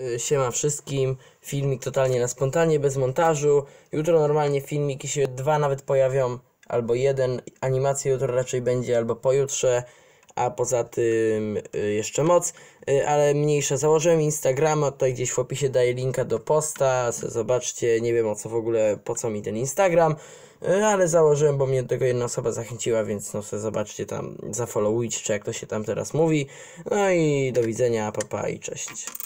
Y, siema wszystkim, filmik totalnie na spontanie, bez montażu. Jutro normalnie filmiki się dwa nawet pojawią, albo jeden. Animacja jutro raczej będzie, albo pojutrze, a poza tym y, jeszcze moc. Y, ale mniejsze, założyłem Instagrama, tutaj gdzieś w opisie daję linka do posta. Zobaczcie, nie wiem o co w ogóle, po co mi ten Instagram, ale założyłem, bo mnie do tego jedna osoba zachęciła, więc no sobie zobaczcie tam, zafollowujcie, czy jak to się tam teraz mówi. No i do widzenia, papa pa, i cześć.